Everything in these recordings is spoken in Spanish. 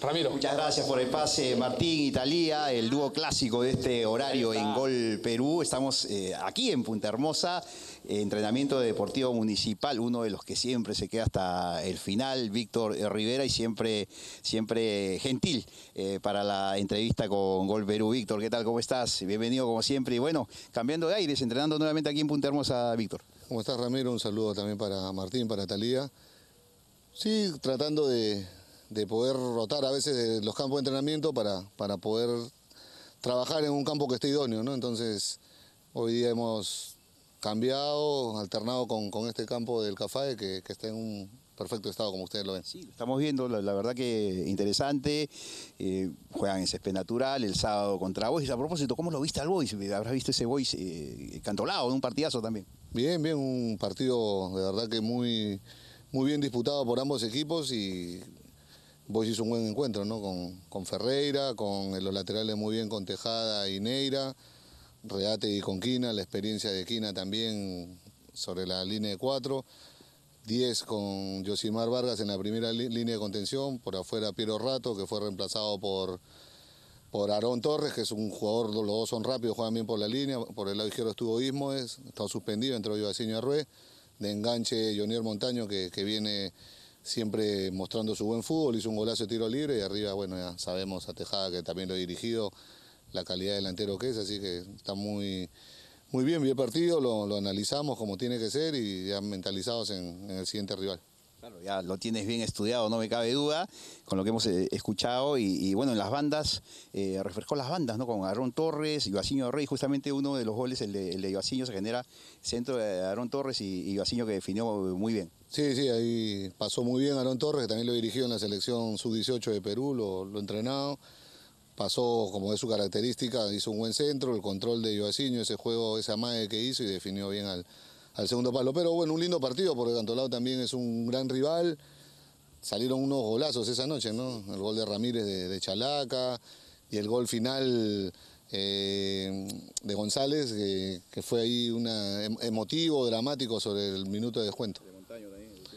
Ramiro. Muchas gracias por el pase, Martín y Talía, el dúo clásico de este horario en Gol Perú. Estamos eh, aquí en Punta Hermosa, eh, entrenamiento de Deportivo Municipal, uno de los que siempre se queda hasta el final, Víctor eh, Rivera, y siempre, siempre gentil para la entrevista con Gol Perú. Víctor, ¿qué tal? ¿Cómo estás? Bienvenido como siempre. Y bueno, cambiando de aires, entrenando nuevamente aquí en Punta Hermosa, Víctor. ¿Cómo estás, Ramiro? Un saludo también para Martín, para Talía. Sí, tratando de, de poder rotar a veces los campos de entrenamiento para, para poder trabajar en un campo que esté idóneo, ¿no? Entonces, hoy día hemos cambiado, alternado con, este campo del Cafae que, que está en un perfecto estado, como ustedes lo ven. Sí, estamos viendo, la, verdad que interesante. Eh, juegan en césped natural el sábado contra Boys. A propósito, ¿cómo lo viste al Boys? Habrás visto ese Boys eh, cantolado cantolado, un partidazo también. Bien, bien, un partido de verdad que muy, muy bien disputado por ambos equipos y Boys hizo un buen encuentro, ¿no? Con, con Ferreira, con eh, los laterales muy bien con Tejada y Neira, Reate y con Quina, la experiencia de Quina también sobre la línea de cuatro. 10 con Josimar Vargas en la primera línea de contención, por afuera Piero Rato, que fue reemplazado por, por Aarón Torres, que es un jugador, los dos son rápidos, juegan bien por la línea, por el lado izquierdo estuvo Ismo, está suspendido, entró y Arrué, de enganche Jonier Montaño, que viene siempre mostrando su buen fútbol, hizo un golazo de tiro libre y arriba, bueno, ya sabemos a Tejada que también lo ha dirigido, la calidad delantero que es, así que está muy, muy bien, bien partido, lo, analizamos como tiene que ser y ya mentalizados en, el siguiente rival. Claro, ya lo tienes bien estudiado, no me cabe duda, con lo que hemos eh, escuchado. Y, bueno, en las bandas, eh, refrescó las bandas, ¿no? Con Aarón Torres, y Ibaciño Rey, justamente uno de los goles, el de, el se genera centro de Aarón Torres y Ibaciño que definió muy bien. Sí, sí, ahí pasó muy bien Aaron Torres, que también lo dirigió en la selección sub-18 de Perú, lo, lo entrenado. Pasó, como es su característica, hizo un buen centro, el control de Joaciño, ese juego, esa madre que hizo y definió bien al, segundo palo. Pero bueno, un lindo partido porque Cantolao también es un gran rival. Salieron unos golazos esa noche, ¿no? El gol de Ramírez de, Chalaca y el gol final eh, de González, que, fue ahí una, em, emotivo, dramático sobre el minuto de descuento.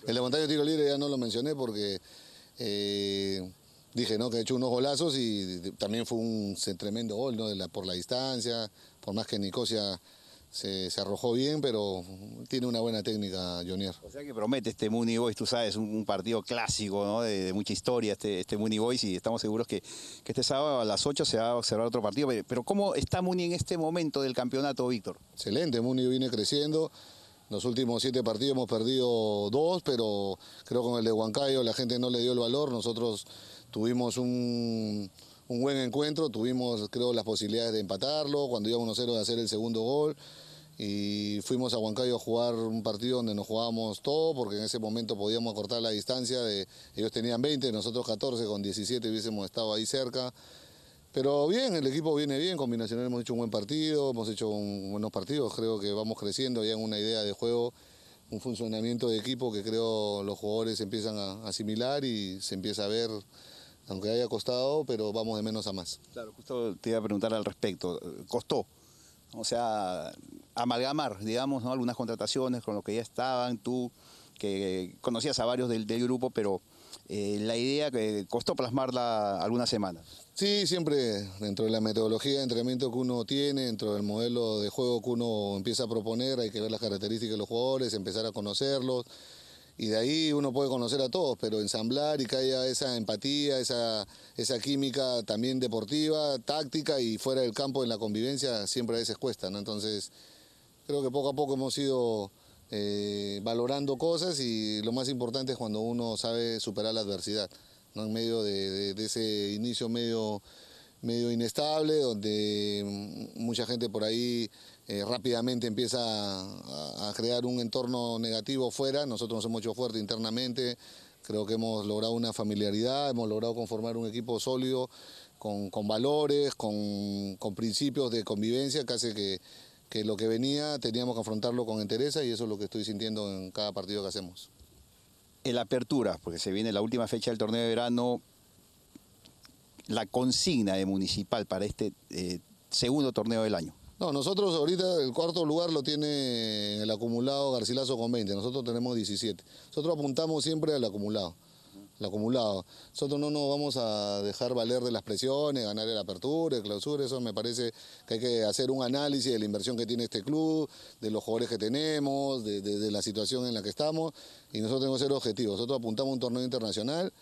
El levantamiento de tiro libre ya no lo mencioné porque eh, dije ¿no? que ha hecho unos golazos y también fue un tremendo gol ¿no? de por la distancia, por más que Nicosia se, arrojó bien, pero tiene una buena técnica Jonier. O sea que promete este Muni Boys, tú sabes, un, partido clásico, de, mucha historia este, este Muni Boys y estamos seguros que, este sábado a las 8 se va a observar otro partido. Pero, pero ¿cómo está Muni en este momento del campeonato, Víctor? Excelente, Muni viene creciendo los últimos siete partidos hemos perdido dos, pero creo que con el de Huancayo la gente no le dio el valor. Nosotros tuvimos un, buen encuentro, tuvimos creo las posibilidades de empatarlo, cuando íbamos 1-0 de hacer el segundo gol. Y fuimos a Huancayo a jugar un partido donde nos jugábamos todo, porque en ese momento podíamos cortar la distancia. De, ellos tenían 20, nosotros 14, con 17 hubiésemos estado ahí cerca. Pero bien, el equipo viene bien, combinacional hemos hecho un buen partido, hemos hecho buenos partidos, creo que vamos creciendo ya una idea de juego, un funcionamiento de equipo que creo los jugadores empiezan a asimilar y se empieza a ver, aunque haya costado, pero vamos de menos a más. Claro, justo te iba a preguntar al respecto, costó, o sea, amalgamar, digamos, ¿no? algunas contrataciones con lo que ya estaban, tú que conocías a varios del grupo, pero eh, la idea que costó plasmarla algunas semanas. Sí, siempre dentro de la metodología de entrenamiento que uno tiene, dentro del modelo de juego que uno empieza a proponer, hay que ver las características de los jugadores, empezar a conocerlos. Y de ahí uno puede conocer a todos, pero ensamblar y que haya esa empatía, esa, esa química también deportiva, táctica y fuera del campo en la convivencia siempre a veces cuesta, ¿no? Entonces, creo que poco a poco hemos sido... Eh, valorando cosas y lo más importante es cuando uno sabe superar la adversidad, en medio de, ese inicio medio, medio inestable, donde mm, mucha gente por ahí eh, rápidamente empieza a, crear un entorno negativo fuera, nosotros nos hemos hecho fuerte internamente, creo que hemos logrado una familiaridad, hemos logrado conformar un equipo sólido con, valores, con, principios de convivencia que hace que, que lo que venía teníamos que afrontarlo con entereza y eso es lo que estoy sintiendo en cada partido que hacemos. En la apertura, porque se viene la última fecha del torneo de verano, la consigna de Municipal para este eh, segundo torneo del año. No, nosotros ahorita el cuarto lugar lo tiene el acumulado Garcilaso con 20, nosotros tenemos 17. Nosotros apuntamos siempre al acumulado acumulado. Nosotros no nos vamos a dejar valer de las presiones, ganar el apertura, el clausura, eso me parece que hay que hacer un análisis de la inversión que tiene este club, de los jugadores que tenemos, de, la situación en la que estamos, y nosotros tenemos que ser objetivos. Nosotros apuntamos a un torneo internacional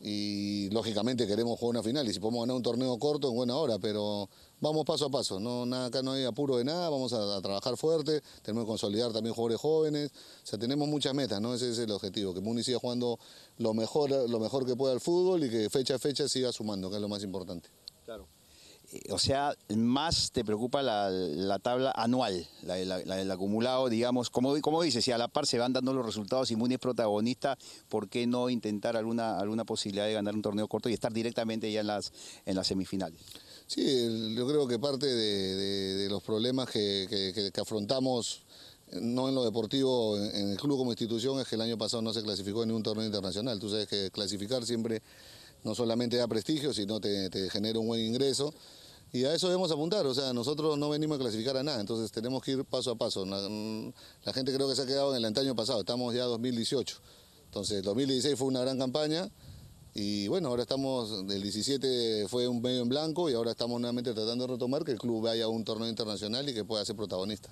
y lógicamente queremos jugar una final, y si podemos ganar un torneo corto, en buena hora, pero vamos paso a paso, no, nada, acá no hay apuro de nada, vamos a, trabajar fuerte, tenemos que consolidar también jugadores jóvenes, o sea, tenemos muchas metas, ¿no? Ese es el objetivo, que Muni siga jugando lo mejor, lo mejor que pueda al fútbol y que fecha a fecha siga sumando, que es lo más importante. Claro. Eh, o sea, más te preocupa la, tabla anual, la, acumulado, digamos, como, como dices, si a la par se van dando los resultados y Muni es protagonista, ¿por qué no intentar alguna, alguna posibilidad de ganar un torneo corto y estar directamente ya en las, en las semifinales? Sí, yo creo que parte de, los problemas que, afrontamos, no en lo deportivo, en, el club como institución, es que el año pasado no se clasificó en ningún torneo internacional. Tú sabes que clasificar siempre no solamente da prestigio, sino te, genera un buen ingreso. Y a eso debemos apuntar, o sea, nosotros no venimos a clasificar a nada, entonces tenemos que ir paso a paso. La, mm, gente creo que se ha quedado en el año pasado, estamos ya 2018. Entonces, 2016 fue una gran campaña, y bueno, ahora estamos, del 17 fue un medio en blanco y ahora estamos nuevamente tratando de retomar que el club vaya a un torneo internacional y que pueda ser protagonista.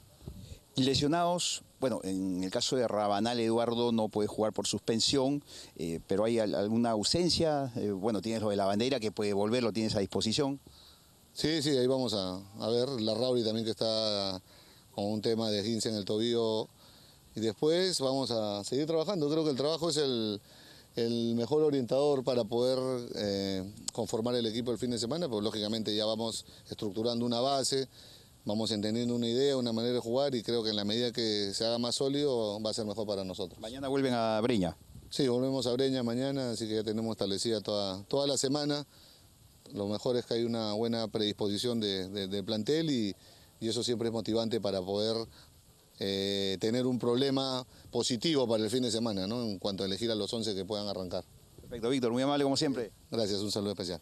Lesionados, bueno, en el caso de Rabanal Eduardo no puede jugar por suspensión, eh, pero hay alguna ausencia, eh, bueno, tienes lo de la bandera que puede volver, lo tienes a disposición. Sí, sí, ahí vamos a, ver, la Rauri también que está con un tema de esguince en el tobillo y después vamos a seguir trabajando, creo que el trabajo es el el mejor orientador para poder eh, conformar el equipo el fin de semana, pues lógicamente ya vamos estructurando una base, vamos entendiendo una idea, una manera de jugar y creo que en la medida que se haga más sólido va a ser mejor para nosotros. Mañana vuelven a Breña. Sí, volvemos a Breña mañana, así que ya tenemos establecida toda, toda la semana. Lo mejor es que hay una buena predisposición de, plantel y, y eso siempre es motivante para poder eh, tener un problema positivo para el fin de semana, ¿no? En cuanto a elegir a los 11 que puedan arrancar. Perfecto, Víctor, muy amable como siempre. Gracias, un saludo especial.